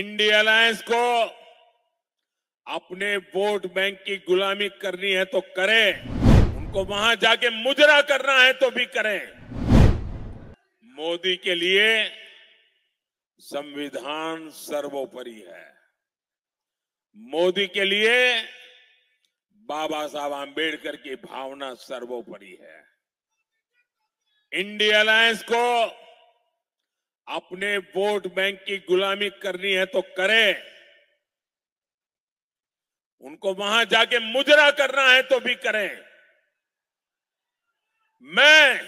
India alliance को अपने vote bank की गुलामी करनी है तो करें उनको वहां जाके मुजरा करना है तो भी करें मोदी के लिए संविधान सर्वोपरि है मोदी के लिए बाबा साहब आंबेडकर की भावना सर्वोपरि है इंडिया अलायंस को अपने वोट बैंक की गुलामी करनी है तो करें उनको वहां जाके मुजरा करना है तो भी करें मैं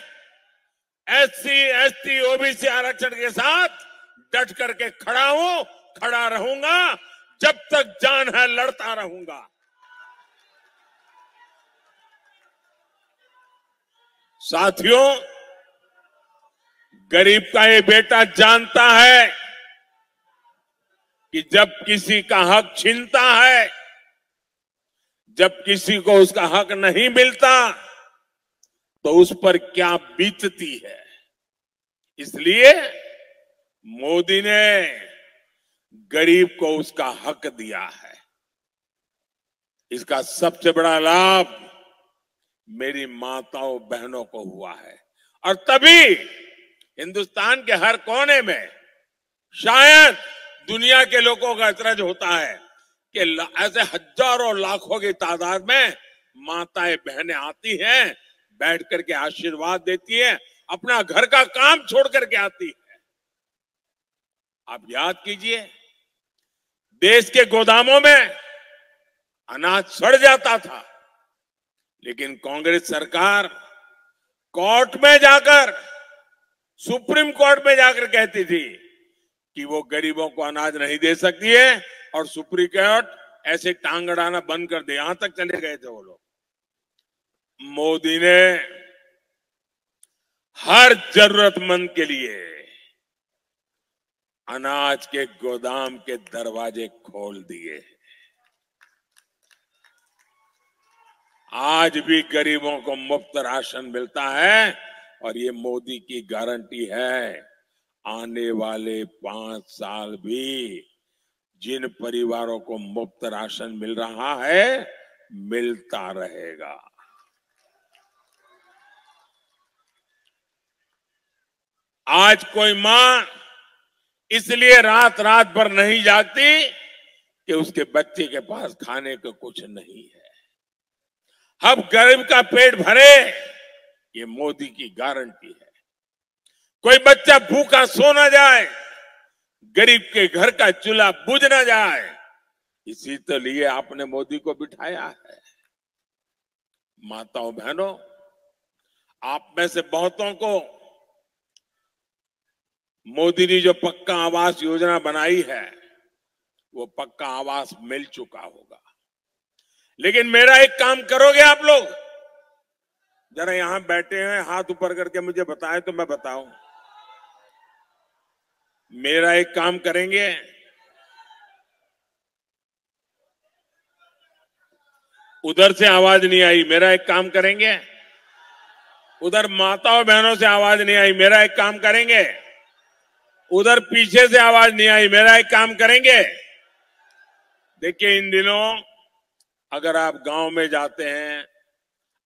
एससी एसटी ओबीसी आरक्षण के साथ डट करके खड़ा हूं खड़ा रहूंगा जब तक जान है लड़ता रहूंगा साथियों गरीब का ये बेटा जानता है कि जब किसी का हक छीनता है जब किसी को उसका हक नहीं मिलता तो उस पर क्या बीतती है इसलिए मोदी ने गरीब को उसका हक दिया है इसका सबसे बड़ा लाभ मेरी माताओं बहनों को हुआ है और तभी हिंदुस्तान के हर कोने में शायद दुनिया के लोगों का इतरज होता है कि ऐसे हजारों लाखों की तादाद में माताएं बहनें आती हैं बैठ करके आशीर्वाद देती है अपना घर का काम छोड़ करके आती है आप याद कीजिए देश के गोदामों में अनाज सड़ जाता था लेकिन कांग्रेस सरकार कोर्ट में जाकर सुप्रीम कोर्ट में जाकर कहती थी कि वो गरीबों को अनाज नहीं दे सकती है और सुप्रीम कोर्ट ऐसे टांग अड़ाना बंद कर दे यहां तक चले गए थे वो लोग मोदी ने हर जरूरतमंद के लिए अनाज के गोदाम के दरवाजे खोल दिए आज भी गरीबों को मुफ्त राशन मिलता है और ये मोदी की गारंटी है आने वाले पांच साल भी जिन परिवारों को मुफ्त राशन मिल रहा है मिलता रहेगा आज कोई मां इसलिए रात रात भर नहीं जाती कि उसके बच्चे के पास खाने का कुछ नहीं है हम गरीब का पेट भरे ये मोदी की गारंटी है कोई बच्चा भूखा सो ना जाए गरीब के घर का चूल्हा बुझ ना जाए इसी तो लिए आपने मोदी को बिठाया है माताओं बहनों आप में से बहुतों को मोदी ने जो पक्का आवास योजना बनाई है वो पक्का आवास मिल चुका होगा लेकिन मेरा एक काम करोगे आप लोग जरा यहां बैठे हैं हाथ ऊपर करके मुझे बताए तो मैं बताऊं मेरा एक काम करेंगे उधर से आवाज नहीं आई मेरा एक काम करेंगे उधर माताओं बहनों से आवाज नहीं आई मेरा एक काम करेंगे उधर पीछे से आवाज नहीं आई मेरा एक काम करेंगे देखिए इन दिनों अगर आप गांव में जाते हैं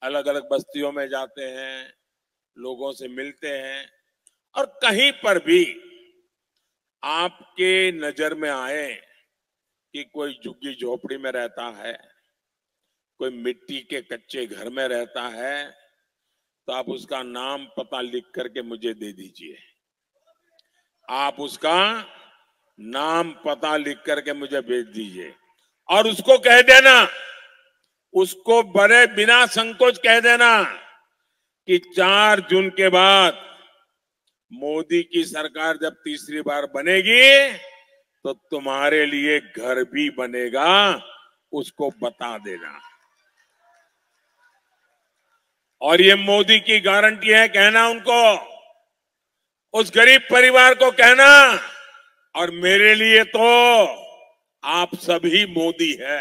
अलग अलग बस्तियों में जाते हैं लोगों से मिलते हैं और कहीं पर भी आपके नजर में आए कि कोई झुग्गी झोपड़ी में रहता है कोई मिट्टी के कच्चे घर में रहता है तो आप उसका नाम पता लिख करके मुझे दे दीजिए आप उसका नाम पता लिख करके मुझे भेज दीजिए और उसको कह देना उसको बड़े बिना संकोच कह देना कि चार जून के बाद मोदी की सरकार जब तीसरी बार बनेगी तो तुम्हारे लिए घर भी बनेगा उसको बता देना और ये मोदी की गारंटी है कहना उनको उस गरीब परिवार को कहना और मेरे लिए तो आप सभी मोदी है